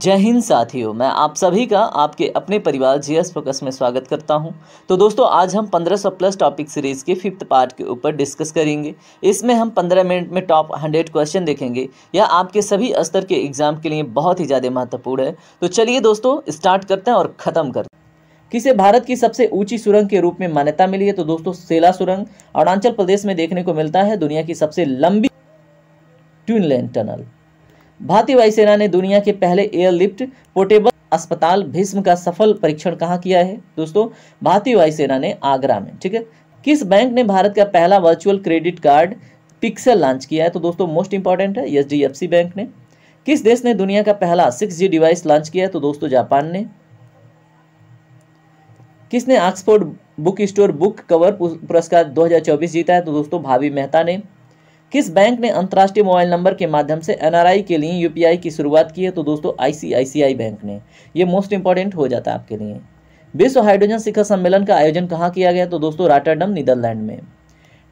जय हिंद साथियों मैं आप सभी का आपके अपने परिवार जीएस फोकस में स्वागत करता हूं तो दोस्तों आज हम 1500 प्लस टॉपिक सीरीज़ के फिफ्थ पार्ट के ऊपर डिस्कस करेंगे इसमें हम 15 मिनट में टॉप 100 क्वेश्चन देखेंगे यह आपके सभी स्तर के एग्जाम के लिए बहुत ही ज़्यादा महत्वपूर्ण है तो चलिए दोस्तों स्टार्ट करते हैं और ख़त्म करते हैं किसे भारत की सबसे ऊंची सुरंग के रूप में मान्यता मिली है तो दोस्तों सेला सुरंग अरुणाचल प्रदेश में देखने को मिलता है दुनिया की सबसे लंबी ट्यूनलैंड टनल भारतीय वायुसेना ने दुनिया के पहले एयरलिफ्ट पोर्टेबल अस्पताल भीष्म का सफल परीक्षण कहाँ किया है दोस्तों भारतीय वायुसेना ने आगरा में ठीक है किस बैंक ने भारत का पहला virtual credit card pixel launch किया है तो दोस्तों मोस्ट इंपॉर्टेंट है एच बैंक ने किस देश ने दुनिया का पहला सिक्स डिवाइस लॉन्च किया है तो दोस्तों जापान ने किसने Oxford book store book cover पुरस्कार 2024 जीता है तो दोस्तों भावी मेहता ने किस बैंक ने अंतर्राष्ट्रीय मोबाइल नंबर के माध्यम से एनआरआई के लिए यूपीआई की शुरुआत की है तो दोस्तों आईसीआईसीआई बैंक ने ये मोस्ट इंपॉर्टेंट हो जाता है आपके लिए विश्व हाइड्रोजन शिखर सम्मेलन का आयोजन कहाँ किया गया तो दोस्तों राटरडम नीदरलैंड में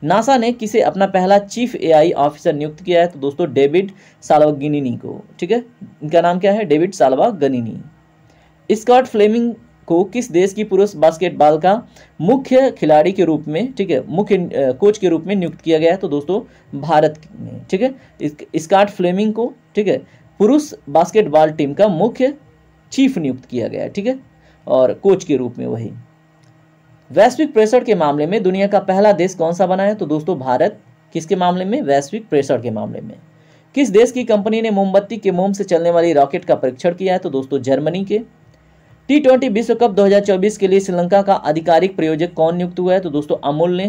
नासा ने किसे अपना पहला चीफ एआई ऑफिसर नियुक्त किया है तो दोस्तों डेविड सालवागनिनी को ठीक है इनका नाम क्या है डेविड सालवागनिनी स्कॉट फ्लेमिंग को किस देश की पुरुष बास्केटबॉल का मुख्य खिलाड़ी के रूप में ठीक है मुख्य कोच के रूप में नियुक्त किया गया है तो दोस्तों भारत में ठीक है स्कॉट फ्लेमिंग को ठीक है पुरुष बास्केटबॉल टीम का मुख्य चीफ नियुक्त किया गया है ठीक है और कोच के रूप में वही वैश्विक प्रेशर के मामले में दुनिया का पहला देश कौन सा बना है तो दोस्तों भारत किसके मामले में वैश्विक प्रेशर के मामले में किस देश की कंपनी ने मोमबत्ती के मोम से चलने वाली रॉकेट का परीक्षण किया है तो दोस्तों जर्मनी के टी ट्वेंटी विश्व कप 2024 के लिए श्रीलंका का आधिकारिक प्रयोजक कौन नियुक्त हुआ है तो दोस्तों अमोल ने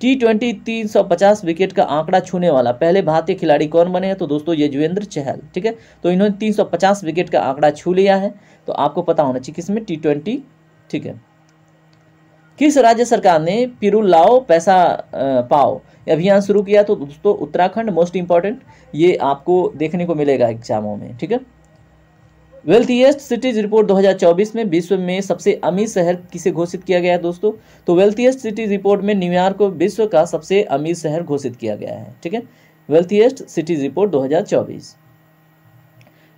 टी ट्वेंटी तीन सौ पचास विकेट का आंकड़ा छूने वाला पहले भारतीय खिलाड़ी कौन बने हैं तो दोस्तों यजवेंद्र चहल ठीक है तो इन्होंने तीन सौ पचास विकेट का आंकड़ा छू लिया है तो आपको पता होना चाहिए किसमें टी ट्वेंटी ठीक है किस राज्य सरकार ने पिरू लाओ पैसा पाओ अभियान शुरू किया तो दोस्तों उत्तराखंड मोस्ट इंपॉर्टेंट ये आपको देखने को मिलेगा एग्जामों में ठीक है वेल्थीएस्ट सिटीज रिपोर्ट 2024 में विश्व में सबसे अमीर शहर किसे घोषित किया गया है दोस्तों तो वेल्थीएस्ट सिटीज रिपोर्ट में न्यूयॉर्क को विश्व का सबसे अमीर शहर घोषित किया गया है ठीक है wealthiest cities report 2024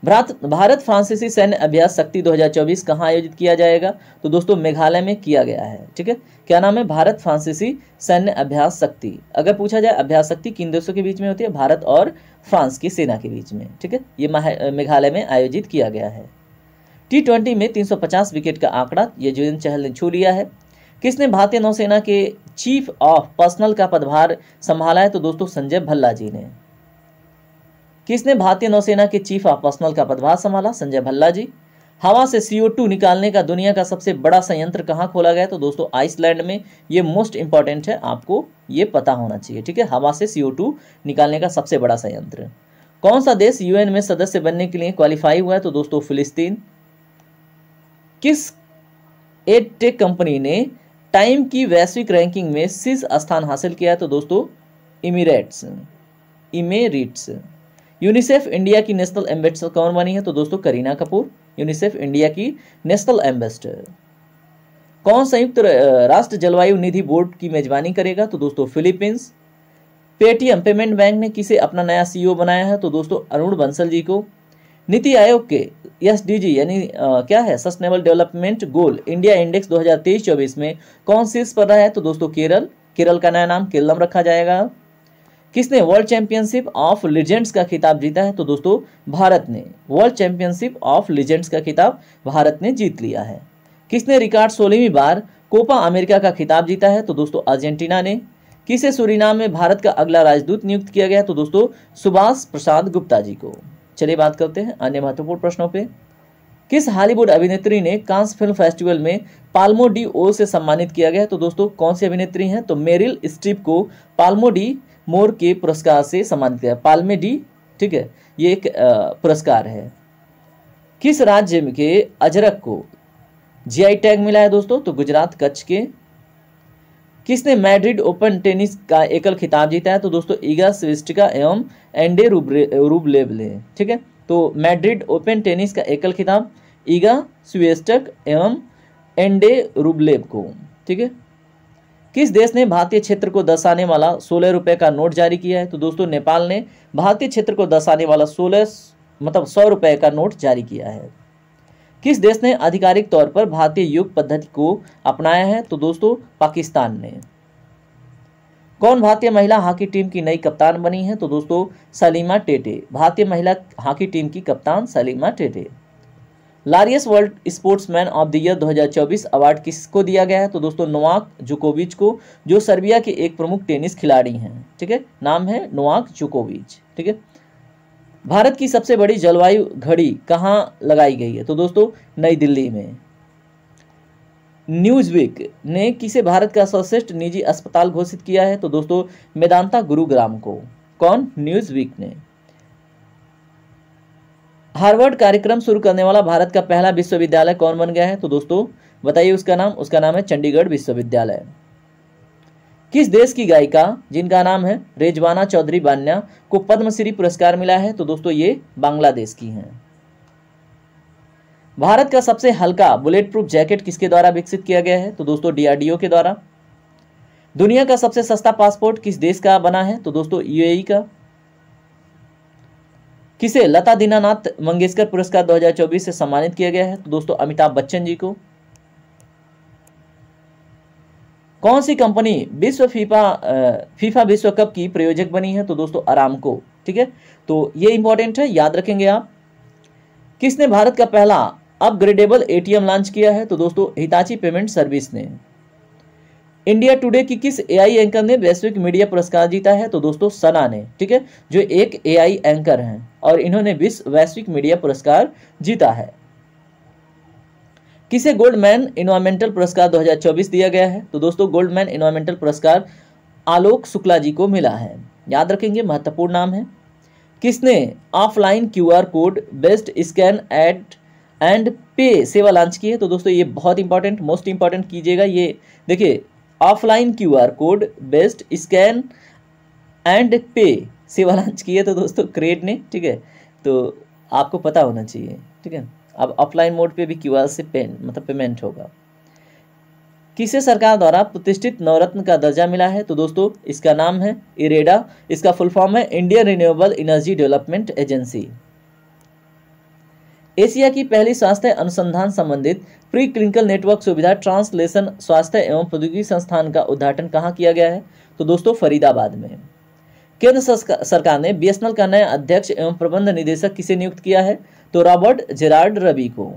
Bharat Bharat फ्रांसीसी सैन्य अभ्यास शक्ति 2024 कहाँ आयोजित किया जाएगा तो दोस्तों मेघालय में किया गया है ठीक है क्या नाम है भारत फ्रांसीसी सैन्य अभ्यास शक्ति अगर पूछा जाए अभ्यास शक्ति किन देशों के बीच में होती है भारत और फ्रांस की सेना के बीच में ठीक है ये मेघालय में आयोजित किया गया है टी ट्वेंटी में तीन विकेट का आंकड़ा यजुवेंद्र चहल ने छू लिया है किसने भारतीय नौसेना के चीफ ऑफ पर्सनल का पदभार संभाला है तो दोस्तों संजय भल्ला जी ने किसने भारतीय नौसेना के चीफ ऑफ पर्सनल का पदभार संभाला संजय भल्ला जी हवा से टू निकालने का दुनिया का सबसे बड़ा संयंत्र कहाँ खोला गया तो दोस्तों आइसलैंड में ये मोस्ट इंपॉर्टेंट है आपको ये पता होना चाहिए ठीक है हवा से टू निकालने का सबसे बड़ा संयंत्र कौन सा देश यूएन में सदस्य बनने के लिए क्वालिफाई हुआ है तो दोस्तों फिलिस्तीन किस एड टेक कंपनी ने टाइम की वैश्विक रैंकिंग में शीर्ष स्थान हासिल किया है तो दोस्तों इमिरेट्स इमेरिट्स यूनिसेफ इंडिया की नेशनल एम्बेसडर कौन बनी है तो दोस्तों करीना कपूर यूनिसेफ इंडिया की नेशनल एम्बेसडर कौन संयुक्त राष्ट्र जलवायु निधि बोर्ड की मेजबानी करेगा तो दोस्तों फिलीपींस पेटीएम पेमेंट बैंक ने किसे अपना नया सीईओ बनाया है तो दोस्तों अरुण बंसल जी को नीति आयोग के एस यानी क्या है sustainable development goal India index 2023-24 में कौन शीर्ष पर रहा है तो दोस्तों केरल केरल का नया नाम केरलम रखा जाएगा किसने वर्ल्ड चैंपियनशिप ऑफ लीजेंड्स का खिताब जीता है तो दोस्तों भारत ने वर्ल्ड चैंपियनशिप ऑफ लीजेंड्स का खिताब भारत ने जीत लिया है किसने रिकॉर्ड सोलहवीं बार कोपा अमेरिका का खिताब जीता है तो दोस्तों अर्जेंटीना ने किसे सूरीनाम में भारत का अगला राजदूत नियुक्त किया गया तो दोस्तों सुभाष प्रसाद गुप्ता जी को चलिए बात करते हैं अन्य महत्वपूर्ण प्रश्नों पर किस हॉलीवुड अभिनेत्री ने कांस फिल्म फेस्टिवल में पाल्मो डी ओ से सम्मानित किया गया तो दोस्तों कौन सी अभिनेत्री हैं तो मेरिल स्ट्रिप को पाल्मो डी मोर के पुरस्कार से सम्मानित किया पालमेडी ठीक है ये एक पुरस्कार है किस राज्य के अजरक को जीआई टैग मिला है दोस्तों तो गुजरात कच्छ के किसने मैड्रिड ओपन टेनिस का एकल खिताब जीता है तो दोस्तों ईगा स्विस्टिका एवं एंडे रूबलेब ने ठीक है तो मैड्रिड ओपन टेनिस का एकल खिताब ईगा स्वेस्टक एवं एंडे रूबलेब को ठीक है किस देश ने भारतीय क्षेत्र को दर्शाने वाला सोलह रुपये का नोट जारी किया है तो दोस्तों नेपाल ने भारतीय क्षेत्र को दर्शाने वाला सोलह मतलब सौ रुपये का नोट जारी किया है किस देश ने आधिकारिक तौर पर भारतीय युग पद्धति को अपनाया है तो दोस्तों पाकिस्तान ने कौन भारतीय महिला हॉकी टीम की नई कप्तान बनी है तो दोस्तों सलीमा टेटे भारतीय महिला हॉकी टीम की कप्तान Salima Tete Laureus world sportsman of the year 2024 award किसको दिया गया है तो दोस्तों नोवाक जुकोविच को जो सर्बिया के एक प्रमुख टेनिस खिलाड़ी हैं ठीक है ठीके? नाम है नोवाक जुकोविच ठीक है भारत की सबसे बड़ी जलवायु घड़ी कहाँ लगाई गई है तो दोस्तों नई दिल्ली में न्यूज़वीक ने किसे भारत का सर्वश्रेष्ठ निजी अस्पताल घोषित किया है तो दोस्तों मेदांता गुरुग्राम को कौन न्यूज़वीक ने हार्वर्ड कार्यक्रम शुरू करने वाला भारत का पहला विश्वविद्यालय कौन बन गया है तो दोस्तों बताइए उसका नाम उसका नाम है चंडीगढ़ विश्वविद्यालय किस देश की गायिका जिनका नाम है रेजवाना चौधरी बान्या को पद्मश्री पुरस्कार मिला है तो दोस्तों ये बांग्लादेश की हैं भारत का सबसे हल्का बुलेट प्रूफ जैकेट किसके द्वारा विकसित किया गया है तो दोस्तों डीआरडीओ के द्वारा दुनिया का सबसे सस्ता पासपोर्ट किस देश का बना है तो दोस्तों यूएई का किसे लता दीनानाथ मंगेशकर पुरस्कार 2024 से सम्मानित किया गया है तो दोस्तों अमिताभ बच्चन जी को कौन सी कंपनी विश्व फीफा फीफा विश्व कप की प्रयोजक बनी है तो दोस्तों आराम को ठीक है तो ये इंपॉर्टेंट है याद रखेंगे आप किसने भारत का पहला अपग्रेडेबल एटीएम लॉन्च किया है तो दोस्तों हिताची पेमेंट सर्विस ने इंडिया टुडे की किस एआई एंकर ने वैश्विक मीडिया पुरस्कार जीता है तो दोस्तों सना ने ठीक है जो एक एआई एंकर हैं और इन्होंने विश्व वैश्विक मीडिया पुरस्कार जीता है किसे गोल्डमैन इन्वायरमेंटल पुरस्कार 2024 दिया गया है तो दोस्तों गोल्डमैन इन्वायरमेंटल पुरस्कार आलोक शुक्ला जी को मिला है याद रखेंगे महत्वपूर्ण नाम है किसने offline Q code based scan at and pay सेवा लॉन्च की है तो दोस्तों ये बहुत इंपॉर्टेंट मोस्ट इंपॉर्टेंट कीजिएगा ये देखिए offline QR code based scan and pay सेवा लॉन्च की है तो दोस्तों क्रेड ने ठीक है तो आपको पता होना चाहिए ठीक है अब ऑफलाइन मोड पे भी क्यूआर से पेन मतलब पेमेंट होगा किसे सरकार द्वारा प्रतिष्ठित नवरत्न का दर्जा मिला है तो दोस्तों इसका नाम है इरेडा इसका फुल फॉर्म है Indian renewable energy development agency Asia की पहली स्वास्थ्य अनुसंधान संबंधित प्री क्लिनिकल नेटवर्क सुविधा ट्रांसलेशन स्वास्थ्य एवं प्रौद्योगिकी संस्थान का उद्घाटन कहाँ किया गया है तो दोस्तों फरीदाबाद में केंद्र सरकार ने बीएसएनएल का नया अध्यक्ष एवं प्रबंध निदेशक किसे नियुक्त किया है तो रॉबर्ट जेरार्ड रवि को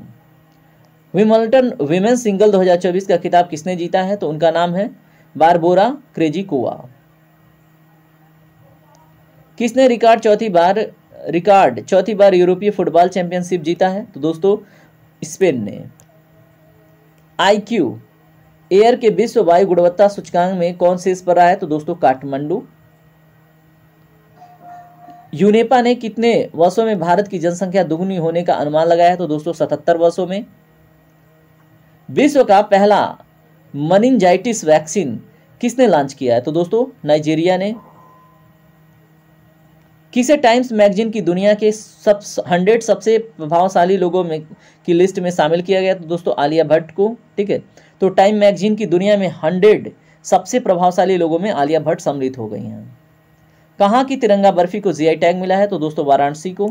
विमल्टन विमेन सिंगल 2024 का खिताब किसने जीता है तो उनका नाम है बारबोरा क्रेजी कोवा किसने रिकॉर्ड चौथी बार रिकॉर्ड चौथी बार यूरोपीय फुटबॉल चैंपियनशिप जीता है तो दोस्तों स्पेन ने आईक्यू एयर के विश्व वायु गुणवत्ता सूचकांक में कौन शीर्ष पर रहा है तो दोस्तों काठमांडू यूनेपा ने कितने वर्षों में भारत की जनसंख्या दुगुनी होने का अनुमान लगाया है तो दोस्तों सतहत्तर वर्षों में विश्व का पहला मनिंजाइटिस वैक्सीन किसने लॉन्च किया है तो दोस्तों नाइजीरिया ने किसे टाइम्स मैगजीन की दुनिया के सब हंड्रेड सबसे प्रभावशाली लोगों में की लिस्ट में शामिल किया गया तो दोस्तों आलिया भट्ट को ठीक है तो टाइम मैगजीन की दुनिया में हंड्रेड सबसे प्रभावशाली लोगों में आलिया भट्ट सम्मिलित हो गई हैं कहाँ की तिरंगा बर्फी को जीआई टैग मिला है तो दोस्तों वाराणसी को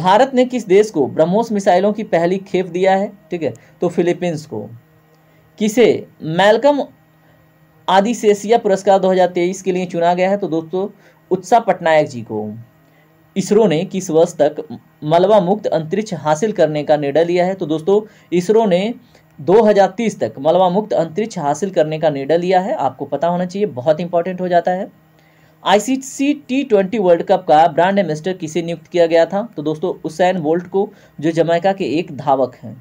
भारत ने किस देश को ब्रह्मोस मिसाइलों की पहली खेप दिया है ठीक है तो फिलीपींस को किसे मैलकम आदिशेषिया पुरस्कार 2023 के लिए चुना गया है तो दोस्तों उत्साह पटनायक जी को इसरो ने किस वर्ष तक मलबा मुक्त अंतरिक्ष हासिल करने का निर्णय लिया है तो दोस्तों इसरो ने 2030 तक मलबा मुक्त अंतरिक्ष हासिल करने का निर्णय लिया है आपको पता होना चाहिए बहुत इंपॉर्टेंट हो जाता है ICC T twenty world cup का ब्रांड एम्बेसडर किसे नियुक्त किया गया था तो दोस्तों उसैन बोल्ट को जो जमैका के एक धावक हैं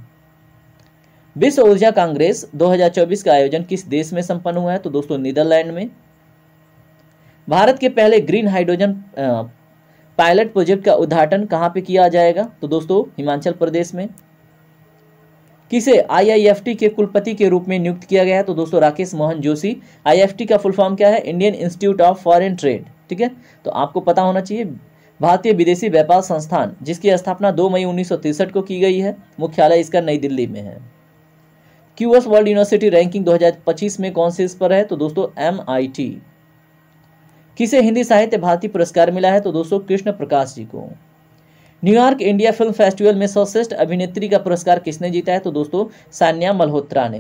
विश्व ऊर्जा कांग्रेस 2024 का आयोजन किस देश में संपन्न हुआ है तो दोस्तों नीदरलैंड में भारत के पहले ग्रीन हाइड्रोजन पायलट प्रोजेक्ट का उद्घाटन कहां पे किया जाएगा तो दोस्तों हिमाचल प्रदेश में किसे आईआईएफटी के कुलपति के रूप में नियुक्त किया गया है तो दोस्तों राकेश मोहन जोशी आईएफटी का फुल फॉर्म क्या है Indian institute of foreign trade ठीक है तो आपको पता होना चाहिए भारतीय विदेशी व्यापार संस्थान जिसकी स्थापना 2 मई उन्नीस को की गई है मुख्यालय इसका नई दिल्ली में है क्यूएस वर्ल्ड यूनिवर्सिटी रैंकिंग 2025 में कौन से इस पर है तो दोस्तों एम किसे हिंदी साहित्य भारती पुरस्कार मिला है तो दोस्तों कृष्ण प्रकाश जी को न्यूयॉर्क इंडिया फिल्म फेस्टिवल में सर्वश्रेष्ठ अभिनेत्री का पुरस्कार किसने जीता है तो दोस्तों सान्या मल्होत्रा ने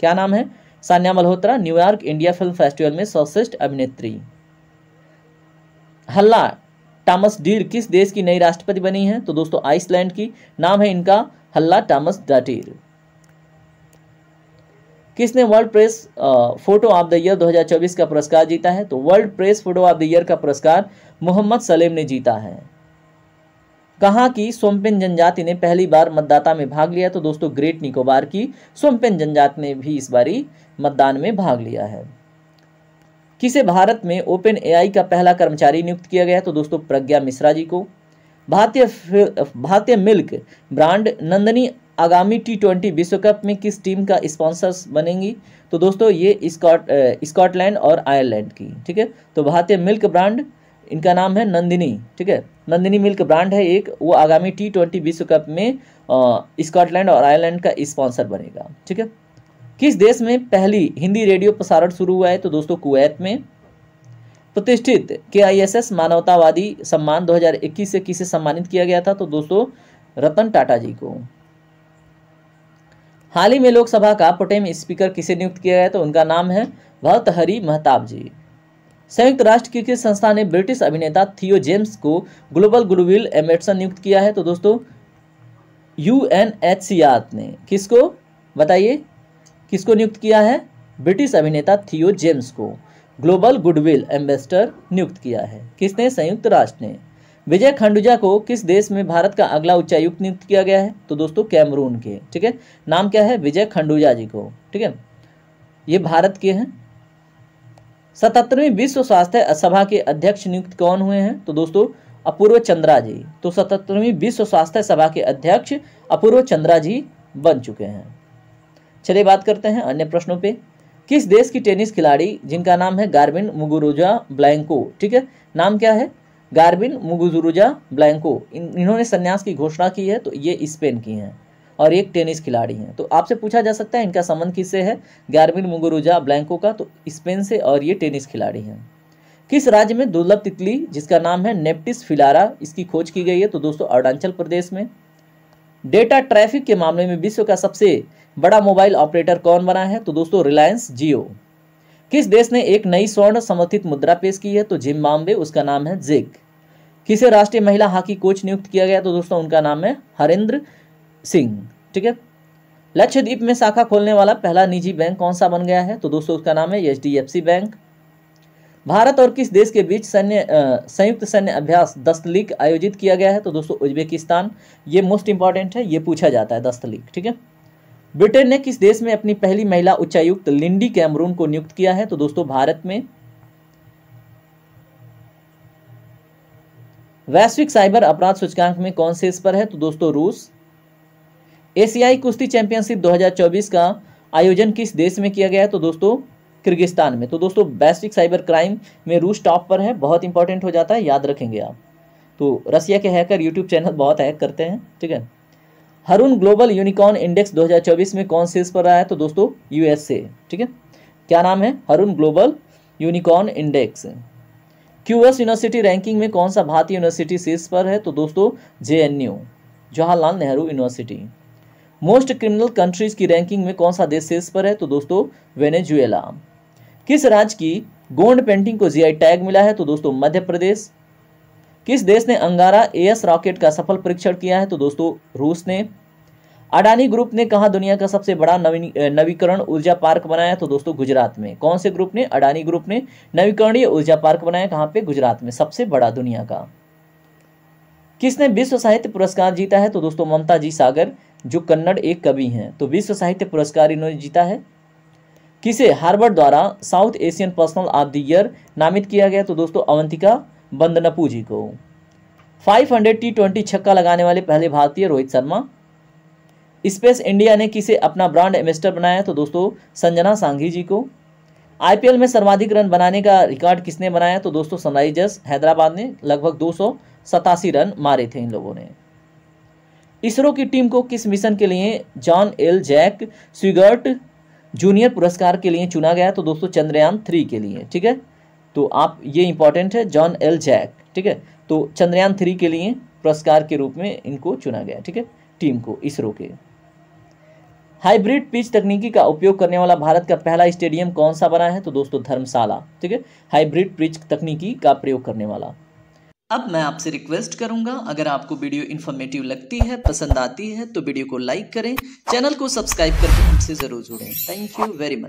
क्या नाम है Sanya Malhotra New York India film festival में सर्वश्रेष्ठ अभिनेत्री हल्ला टॉमस डीर किस देश की नई राष्ट्रपति बनी है तो दोस्तों आइसलैंड की नाम है इनका हल्ला टॉमस डाटीर किसने world press photo of the year 2024 का पुरस्कार जीता है तो world press photo of the year का पुरस्कार मोहम्मद सलेम ने जीता है कहा कि सोमपेन जनजाति ने पहली बार मतदाता में भाग लिया तो दोस्तों ग्रेट निकोबार की सोमपेन जनजाति ने भी इस बारी मतदान में भाग लिया है किसे भारत में ओपन एआई का पहला कर्मचारी नियुक्त किया गया तो दोस्तों प्रज्ञा मिश्रा जी को भारतीय भारतीय मिल्क ब्रांड नंदनी आगामी टी ट्वेंटी विश्व कप में किस टीम का स्पॉन्सर्स बनेंगी तो दोस्तों ये स्कॉट स्कॉटलैंड और आयरलैंड की ठीक है तो भारतीय मिल्क ब्रांड इनका नाम है नंदिनी ठीक है नंदिनी मिल्क ब्रांड है एक वो आगामी टी ट्वेंटी विश्व कप में स्कॉटलैंड और आयरलैंड का स्पॉन्सर बनेगा ठीक है किस देश में पहली हिंदी रेडियो प्रसारण शुरू हुआ है तो दोस्तों कुवैत में प्रतिष्ठित के एस मानवतावादी सम्मान 2021 से किसे सम्मानित किया गया था तो दोस्तों रतन टाटा जी को हाल ही में लोकसभा का प्रोटेम स्पीकर किसे नियुक्त किया गया तो उनका नाम है हरि महताब जी संयुक्त राष्ट्र क्रिकेट संस्था ने ब्रिटिश अभिनेता थियो जेम्स को ग्लोबल गुडविल एमेटसन नियुक्त किया है तो दोस्तों यू ने किसको बताइए किसको नियुक्त किया है ब्रिटिश अभिनेता थियो जेम्स को ग्लोबल गुडविल एम्बेसडर नियुक्त किया है किसने संयुक्त राष्ट्र ने विजय खंडुजा को किस देश में भारत का अगला उच्चायुक्त नियुक्त किया गया है तो दोस्तों कैमरून के ठीक है नाम क्या है विजय खंडुजा जी को ठीक है ये भारत के हैं सतहत्तरवीं विश्व स्वास्थ्य सभा के अध्यक्ष नियुक्त कौन हुए हैं तो दोस्तों अपूर्व चंद्रा जी तो सतहत्तरवीं विश्व स्वास्थ्य सभा के अध्यक्ष अपूर्व चंद्रा जी बन चुके हैं चलिए बात करते हैं अन्य प्रश्नों पर किस देश की टेनिस खिलाड़ी जिनका नाम है गार्बिन मुगुरुजा ब्लैंको ठीक है नाम क्या है गार्बिन मुगुजुरुजा ब्लैंको इन इन्होंने संन्यास की घोषणा की है तो ये स्पेन की हैं और एक टेनिस खिलाड़ी हैं तो आपसे पूछा जा सकता है इनका संबंध किससे है गार्बिन मुगुरुजा ब्लैंको का तो स्पेन से और ये टेनिस खिलाड़ी हैं किस राज्य में दुर्लभ तितली जिसका नाम है नेप्टिस फिलारा इसकी खोज की गई है तो दोस्तों अरुणाचल प्रदेश में डेटा ट्रैफिक के मामले में विश्व का सबसे बड़ा मोबाइल ऑपरेटर कौन बना है तो दोस्तों रिलायंस जियो किस देश ने एक नई स्वर्ण समर्थित मुद्रा पेश की है तो जिम्बाब्वे उसका नाम है जिग किसे राष्ट्रीय महिला हॉकी कोच नियुक्त किया गया तो दोस्तों उनका नाम है हरेंद्र सिंह ठीक है लक्षद्वीप में शाखा खोलने वाला पहला निजी बैंक कौन सा बन गया है तो दोस्तों उसका नाम है एच बैंक भारत और किस देश के बीच सैन्य संयुक्त सैन्य अभ्यास दस्तलीक आयोजित किया गया है तो दोस्तों उज्बेकिस्तान ये मोस्ट इंपॉर्टेंट है ये पूछा जाता है दस्तलीक ठीक है ब्रिटेन ने किस देश में अपनी पहली महिला उच्चायुक्त लिंडी कैमरून को नियुक्त किया है तो दोस्तों भारत में वैश्विक साइबर अपराध सूचकांक में कौन से इस पर है तो दोस्तों रूस एशियाई कुश्ती चैंपियनशिप 2024 का आयोजन किस देश में किया गया है तो दोस्तों किर्गिस्तान में तो दोस्तों वैश्विक साइबर क्राइम में रूस टॉप पर है बहुत इंपॉर्टेंट हो जाता है याद रखेंगे आप तो रसिया के हैकर यूट्यूब चैनल बहुत हैक करते हैं ठीक है हरुण ग्लोबल यूनिकॉर्न इंडेक्स 2024 में कौन सेल्स पर रहा है तो दोस्तों यूएसए ठीक है क्या नाम है Hurun global unicorn index QS university ranking में कौन सा भारतीय यूनिवर्सिटी सेल्स पर है तो दोस्तों J Jawaharlal Nehru university most criminal countries की रैंकिंग में कौन सा देश सेल्स पर है तो दोस्तों वेनेजुएला किस राज्य की गोंड पेंटिंग को जीआई टैग मिला है तो दोस्तों मध्य प्रदेश किस देश ने अंगारा एएस रॉकेट का सफल परीक्षण किया है तो दोस्तों रूस ने अडानी ग्रुप ने कहा दुनिया का सबसे बड़ा नवीकरण ऊर्जा पार्क बनाया तो दोस्तों गुजरात में कौन से ग्रुप ने अडानी ग्रुप ने नवीकरणीय ऊर्जा पार्क बनाया कहाँ पे गुजरात में सबसे बड़ा दुनिया का किसने विश्व साहित्य पुरस्कार जीता है तो दोस्तों ममता जी सागर जो कन्नड़ एक कवि हैं तो विश्व साहित्य पुरस्कार इन्होंने जीता है किसे हार्वर्ड द्वारा South Asian personal of the year नामित किया गया तो दोस्तों अवंतिका बंदनपू जी को 500 टी ट्वेंटी छक्का लगाने वाले पहले भारतीय रोहित शर्मा स्पेस इंडिया ने किसे अपना ब्रांड एम्बेसडर बनाया तो दोस्तों संजना सांघी जी को आईपीएल में सर्वाधिक रन बनाने का रिकॉर्ड किसने बनाया तो दोस्तों सनराइजर्स हैदराबाद ने लगभग दो रन मारे थे इन लोगों ने इसरो की टीम को किस मिशन के लिए John L Jack Swigert junior पुरस्कार के लिए चुना गया तो दोस्तों चंद्रयान थ्री के लिए ठीक है तो आप ये इंपॉर्टेंट है जॉन एल जैक ठीक है तो चंद्रयान थ्री के लिए पुरस्कार के रूप में इनको चुना गया ठीक है टीम को इसरो के हाइब्रिड पिच तकनीकी का उपयोग करने वाला भारत का पहला स्टेडियम कौन सा बना है तो दोस्तों धर्मशाला ठीक है हाइब्रिड पिच तकनीकी का प्रयोग करने वाला अब मैं आपसे रिक्वेस्ट करूंगा अगर आपको वीडियो इन्फॉर्मेटिव लगती है पसंद आती है तो वीडियो को लाइक करें चैनल को सब्सक्राइब करके हमसे ज़रूर जुड़ें थैंक यू वेरी मच